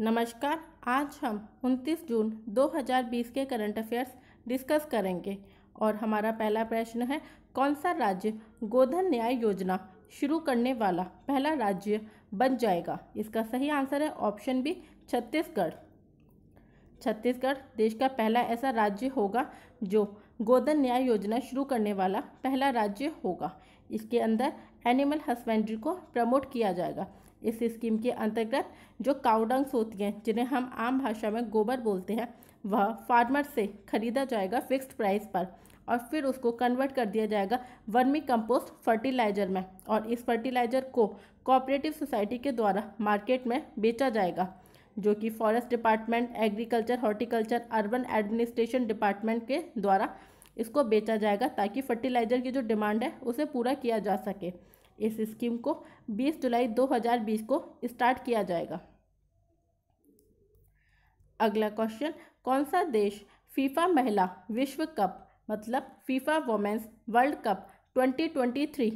नमस्कार आज हम 29 जून 2020 के करंट अफेयर्स डिस्कस करेंगे और हमारा पहला प्रश्न है कौन सा राज्य गोधन न्याय योजना शुरू करने वाला पहला राज्य बन जाएगा इसका सही आंसर है ऑप्शन बी छत्तीसगढ़ छत्तीसगढ़ देश का पहला ऐसा राज्य होगा जो गोधन न्याय योजना शुरू करने वाला पहला राज्य होगा इसके अंदर एनिमल हस्बेंड्री को प्रमोट किया जाएगा इस स्कीम के अंतर्गत जो काउडंग्स होती हैं जिन्हें हम आम भाषा में गोबर बोलते हैं वह फार्मर से खरीदा जाएगा फिक्स्ड प्राइस पर और फिर उसको कन्वर्ट कर दिया जाएगा वर्मी कंपोस्ट फर्टिलाइजर में और इस फर्टिलाइजर को कोऑपरेटिव सोसाइटी के द्वारा मार्केट में बेचा जाएगा जो कि forest department agriculture horticulture urban administration department के द्वारा इसको बेचा जाएगा ताकि फर्टिलाइजर की जो डिमांड है उसे पूरा किया जा सके इस स्कीम को 20 जुलाई 2020 को स्टार्ट किया जाएगा अगला क्वेश्चन कौन सा देश फीफा महिला विश्व कप मतलब फीफा वोमेंस वर्ल्ड कप 2023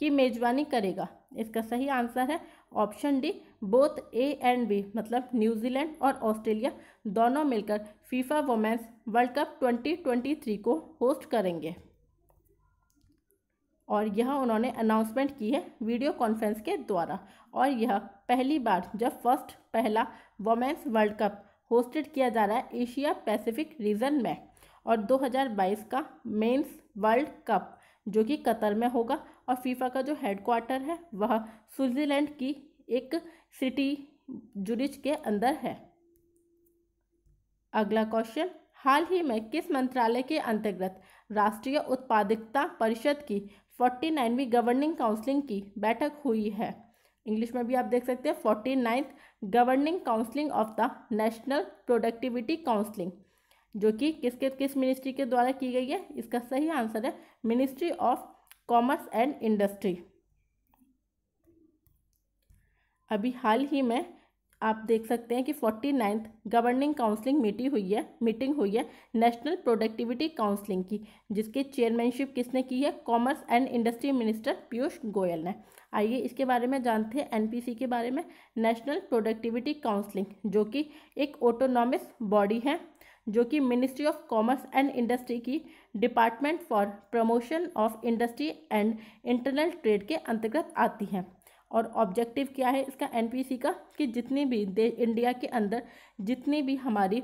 की मेजबानी करेगा इसका सही आंसर है option D both A and B मतलब न्यूजीलैंड और ऑस्ट्रेलिया दोनों मिलकर फीफा वोमेंस वर्ल्ड कप 2023 को होस्ट करेंगे और यह उन्होंने अनाउंसमेंट की है वीडियो कॉन्फ्रेंस के द्वारा और यह पहली बार जब फर्स्ट पहला वोमेंस वर्ल्ड कप होस्टेड किया जा रहा है एशिया पैसिफिक रीजन में और 2022 का मेंस वर्ल्ड कप जो कि कतर में होगा और फीफा का जो हेड क्वार्टर है वह स्विट्ज़रलैंड की एक सिटी जुरिच के अंदर है अगला क्वेश्चन हाल ही में किस मंत्रालय के अंतर्गत राष्ट्रीय उत्पादकता परिषद की फोर्टी नाइनवीं गवर्निंग काउंसिलिंग की बैठक हुई है इंग्लिश में भी आप देख सकते हैं forty ninth governing counselling of the national productivity counselling जो कि किसके किस मिनिस्ट्री के द्वारा की गई है इसका सही आंसर है ministry of commerce and industry अभी हाल ही में आप देख सकते हैं कि forty ninth governing counselling meeting हुई है मीटिंग हुई है नेशनल प्रोडक्टिविटी काउंसलिंग की जिसके चेयरमैनशिप किसने की है commerce and industry minister Piyush Goyal ने आइए इसके बारे में जानते हैं एनपीसी के बारे में नेशनल प्रोडक्टिविटी काउंसलिंग जो कि एक ऑटोनॉमस बॉडी है जो कि ministry of commerce and industry की department for promotion of industry and internal trade के अंतर्गत आती है और ऑब्जेक्टिव क्या है इसका एनपीसी का कि जितनी भी दे इंडिया के अंदर जितनी भी हमारी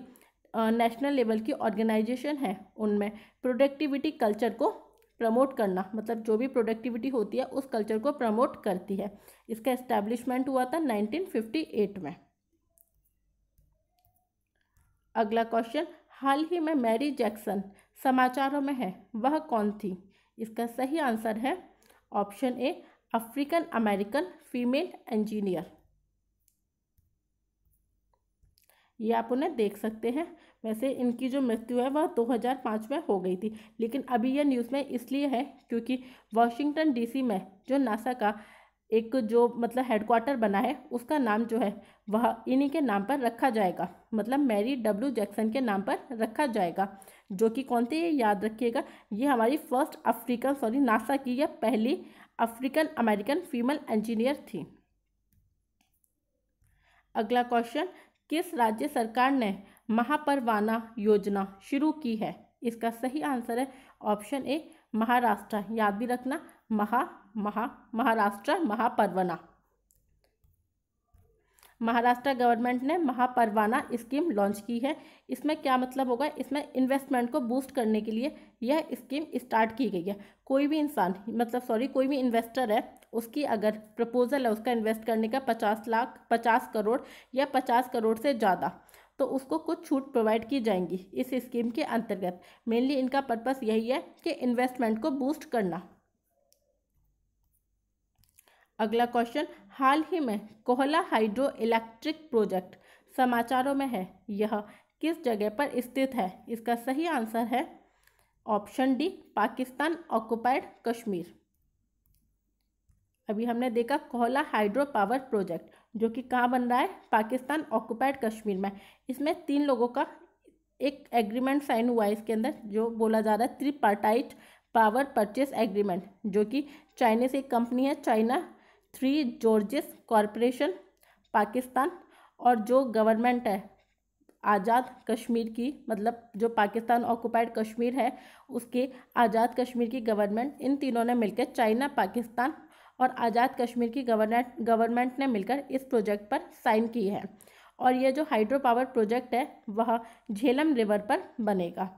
नेशनल लेवल की ऑर्गेनाइजेशन है उनमें प्रोडक्टिविटी कल्चर को प्रमोट करना मतलब जो भी प्रोडक्टिविटी होती है उस कल्चर को प्रमोट करती है इसका इस्टेब्लिशमेंट हुआ था 1958 में अगला क्वेश्चन हाल ही में मैरी जैक्सन समाचारों में है वह कौन थी इसका सही आंसर है option A African American female engineer ये आप उन्हें देख सकते हैं वैसे इनकी जो मृत्यु है वह 2005 में हो गई थी लेकिन अभी यह न्यूज़ में इसलिए है क्योंकि वाशिंगटन डीसी में जो नासा का एक जो मतलब हेडक्वार्टर बना है उसका नाम जो है वह इन्हीं के नाम पर रखा जाएगा मतलब मैरी डब्ल्यू जैक्सन के नाम पर रखा जाएगा जो कि कौन थी याद रखिएगा ये हमारी फर्स्ट अफ्रीकन सॉरी नासा की यह पहली अफ्रीकन अमेरिकन फीमेल इंजीनियर थी अगला क्वेश्चन किस राज्य सरकार ने महापरवाना योजना शुरू की है इसका सही आंसर है ऑप्शन ए महाराष्ट्र याद भी रखना महा महा महाराष्ट्र महापरवाना महाराष्ट्र गवर्नमेंट ने महापरवाना स्कीम लॉन्च की है इसमें क्या मतलब होगा इसमें इन्वेस्टमेंट को बूस्ट करने के लिए यह स्कीम स्टार्ट की गई है कोई भी इंसान मतलब सॉरी कोई भी इन्वेस्टर है उसकी अगर प्रपोजल है उसका इन्वेस्ट करने का पचास लाख पचास करोड़ या पचास करोड़ से ज़्यादा तो उसको कुछ छूट प्रोवाइड की जाएंगी इस स्कीम के अंतर्गत मेनली इनका पर्पस यही है कि इन्वेस्टमेंट को बूस्ट करना अगला क्वेश्चन हाल ही में कोहला हाइड्रो इलेक्ट्रिक प्रोजेक्ट समाचारों में है यह किस जगह पर स्थित है इसका सही आंसर है option D Pakistan occupied Kashmir अभी हमने देखा कोहला हाइड्रो पावर प्रोजेक्ट जो कि कहाँ बन रहा है पाकिस्तान ऑक्युपाइड कश्मीर में इसमें तीन लोगों का एक एग्रीमेंट साइन हुआ है इसके अंदर जो बोला जा रहा है त्रिपार्टाइट पावर परचेस एग्रीमेंट जो कि चाइनीज एक कंपनी है China three gorges corporation Pakistan और जो गवर्नमेंट है आज़ाद कश्मीर की मतलब जो पाकिस्तान ऑक्यूपाइड कश्मीर है उसके आज़ाद कश्मीर की गवर्नमेंट इन तीनों ने मिलकर चाइना पाकिस्तान और आज़ाद कश्मीर की गवर्नमेंट गवर्नमेंट ने मिलकर इस प्रोजेक्ट पर साइन की है और यह जो हाइड्रो पावर प्रोजेक्ट है वह झेलम रिवर पर बनेगा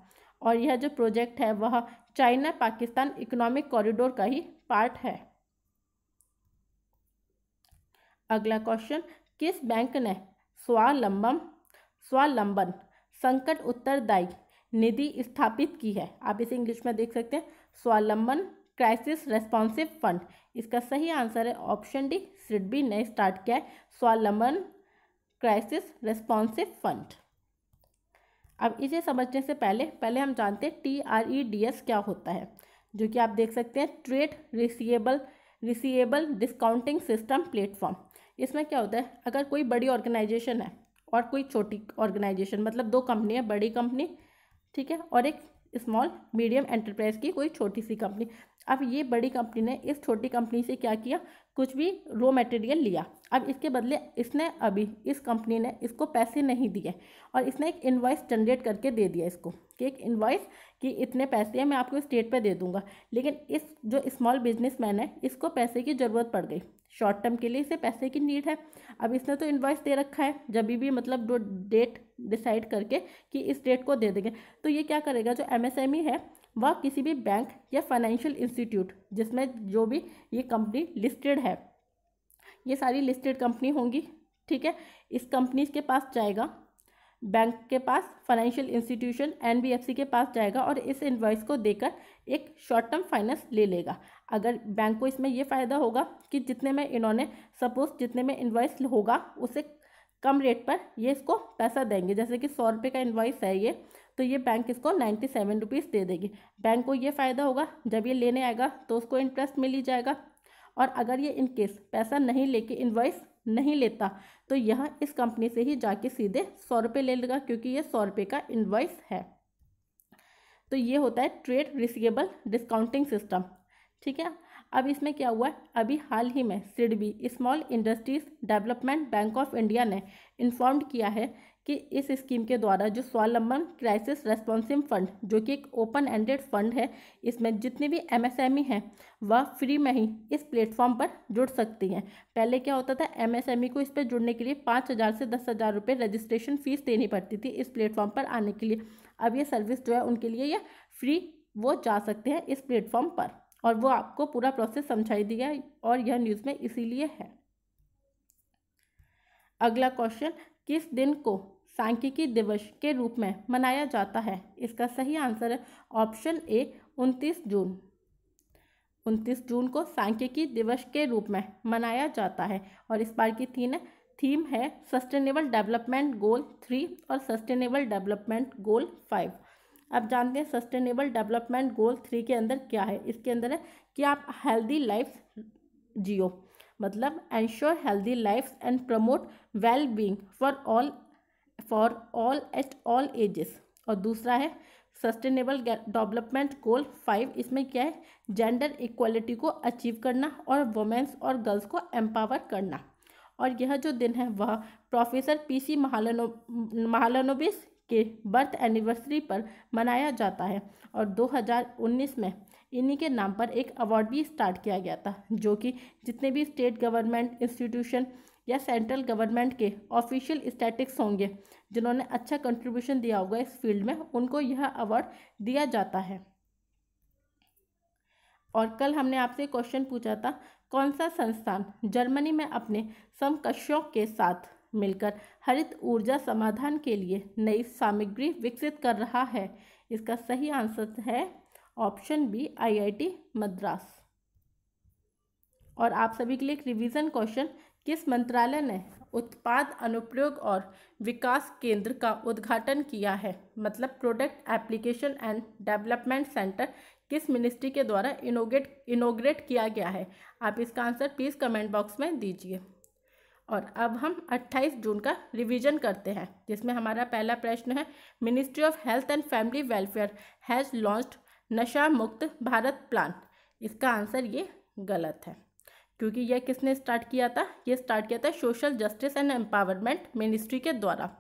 और यह जो प्रोजेक्ट है वह चाइना पाकिस्तान इकोनॉमिक कॉरिडोर का ही पार्ट है अगला क्वेश्चन किस बैंक ने स्वालंबन स्वालंबन संकट उत्तरदायी निधि स्थापित की है आप इसे इंग्लिश में देख सकते हैं स्वालंबन क्राइसिस रेस्पॉन्सिव फंड इसका सही आंसर है ऑप्शन डी सिडबी ने स्टार्ट किया है स्वालंबन क्राइसिस रेस्पॉन्सिव फंड अब इसे समझने से पहले पहले हम जानते हैं T R E D S क्या होता है जो कि आप देख सकते हैं trade receivable receivable discounting system platform इसमें क्या होता है अगर कोई बड़ी ऑर्गेनाइजेशन है और कोई छोटी ऑर्गेनाइजेशन मतलब दो कंपनी है बड़ी कंपनी ठीक है और एक स्मॉल मीडियम एंटरप्राइज की कोई छोटी सी कंपनी अब ये बड़ी कंपनी ने इस छोटी कंपनी से क्या किया कुछ भी रॉ मटेरियल लिया अब इसके बदले इसने अभी इस कंपनी ने इसको पैसे नहीं दिए और इसने एक इन्वाइस जनरेट करके दे दिया इसको कि एक इन्वाइस कि इतने पैसे हैं मैं आपको इस डेट पर दे दूंगा लेकिन इस जो स्मॉल मैन है इसको पैसे की ज़रूरत पड़ गई शॉर्ट टर्म के लिए इसे पैसे की नीड है अब इसने तो इन्वाइस दे रखा है जब भी मतलब जो डेट डिसाइड करके कि इस डेट को दे देंगे तो ये क्या करेगा जो एम e है वह किसी भी बैंक या फाइनेंशियल इंस्टीट्यूट जिसमें जो भी ये कंपनी लिस्टेड है ये सारी लिस्टेड कंपनी होंगी ठीक है इस कंपनीज के पास जाएगा बैंक के पास फाइनेंशियल इंस्टीट्यूशन एन के पास जाएगा और इस इन्वाइस को देकर एक शॉर्ट टर्म फाइनेंस ले लेगा अगर बैंक को इसमें यह फ़ायदा होगा कि जितने में इन्होंने सपोज जितने में इन्वाइस होगा उसे कम रेट पर ये इसको पैसा देंगे जैसे कि सौ रुपये का इन्वाइस है ये तो ये बैंक इसको नाइन्टी सेवन रुपीज़ दे देगी बैंक को ये फ़ायदा होगा जब ये लेने आएगा तो उसको इंटरेस्ट मिल ही जाएगा और अगर ये इनकेस पैसा नहीं लेके इन्वाइस नहीं लेता तो यह इस कंपनी से ही जाके सीधे सौ रुपये ले लेगा क्योंकि ये सौ रुपये का इन्वाइस है तो ये होता है ट्रेड रिसिवेबल डिस्काउंटिंग सिस्टम ठीक है अब इसमें क्या हुआ है अभी हाल ही में SIDBI small industries development bank of India ने इन्फॉर्म किया है कि इस स्कीम के द्वारा जो स्वावलंबन क्राइसिस रेस्पॉन्सिव फंड जो कि एक ओपन एंडेड फंड है इसमें जितने भी एमएसएमई e हैं वह फ्री में ही इस प्लेटफॉर्म पर जुड़ सकती हैं पहले क्या होता था एमएसएमई e को इस पर जुड़ने के लिए पाँच हज़ार से दस हज़ार रुपये रजिस्ट्रेशन फ़ीस देनी पड़ती थी इस प्लेटफॉर्म पर आने के लिए अब ये सर्विस जो है उनके लिए यह फ्री वो जा सकते हैं इस प्लेटफॉर्म पर और वो आपको पूरा प्रोसेस समझाई दिया और यह न्यूज़ में इसीलिए है अगला क्वेश्चन किस दिन को सांख्यिकी दिवस के रूप में मनाया जाता है इसका सही आंसर है ऑप्शन ए उनतीस जून उनतीस जून को सांख्यिकी दिवस के रूप में मनाया जाता है और इस बार की थीम थीम है सस्टेनेबल डेवलपमेंट गोल थ्री और सस्टेनेबल डेवलपमेंट गोल फाइव अब जानते हैं सस्टेनेबल डेवलपमेंट गोल थ्री के अंदर क्या है इसके अंदर है कि आप हेल्दी लाइफ जियो मतलब ensure healthy life and promote well being for all for all at all ages और दूसरा है सस्टेनेबल डेवलपमेंट गोल फाइव इसमें क्या है जेंडर इक्वलिटी को अचीव करना और वुमेंस और गर्ल्स को एम्पावर करना और यह जो दिन है वह प्रोफेसर पीसी महालनो महालनोबिस के बर्थ एनिवर्सरी पर मनाया जाता है और 2019 में इन्हीं के नाम पर एक अवार्ड भी स्टार्ट किया गया था जो कि जितने भी स्टेट गवर्नमेंट इंस्टीट्यूशन या सेंट्रल गवर्नमेंट के ऑफिशियल स्टैटिक्स होंगे जिन्होंने अच्छा कंट्रीब्यूशन दिया होगा इस फील्ड में उनको यह अवार्ड दिया जाता है और कल हमने आपसे क्वेश्चन पूछा था कौन सा संस्थान जर्मनी में अपने समकक्षों के साथ मिलकर हरित ऊर्जा समाधान के लिए नई सामग्री विकसित कर रहा है इसका सही आंसर है ऑप्शन बी आईआईटी मद्रास और आप सभी के लिए एक रिवीजन क्वेश्चन किस मंत्रालय ने उत्पाद अनुप्रयोग और विकास केंद्र का उद्घाटन किया है मतलब product application and development centre किस मिनिस्ट्री के द्वारा इनोगेट इनोग्रेट किया गया है आप इसका आंसर प्लीज़ कमेंट बॉक्स में दीजिए और अब हम 28 जून का रिवीजन करते हैं जिसमें हमारा पहला प्रश्न है ministry of health and family welfare has launched Nasha Mukt Bharat plan इसका आंसर ये गलत है क्योंकि यह किसने स्टार्ट किया था ये स्टार्ट किया था social justice and empowerment ministry के द्वारा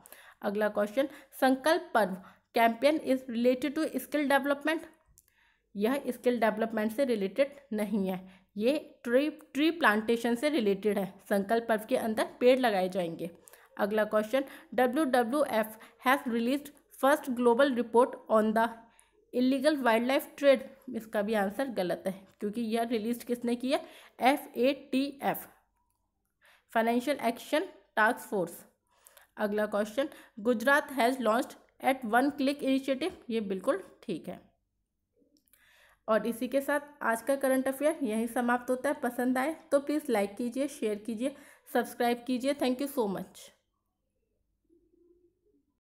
अगला question Sankalp Parv campaign is related to skill development यह स्किल डेवलपमेंट से रिलेटेड नहीं है ये ट्री ट्री प्लांटेशन से रिलेटेड है संकल्प पर्व के अंदर पेड़ लगाए जाएंगे अगला question W W F has release first global report on the illegal wild life trade इसका भी आंसर गलत है क्योंकि यह रिलीज किसने किया F A T F financial action task force अगला question Gujarat has launch at one click initiative ये बिल्कुल ठीक है और इसी के साथ आज का करंट अफेयर यहीं समाप्त होता है पसंद आए तो प्लीज़ लाइक कीजिए शेयर कीजिए सब्सक्राइब कीजिए थैंक यू सो मच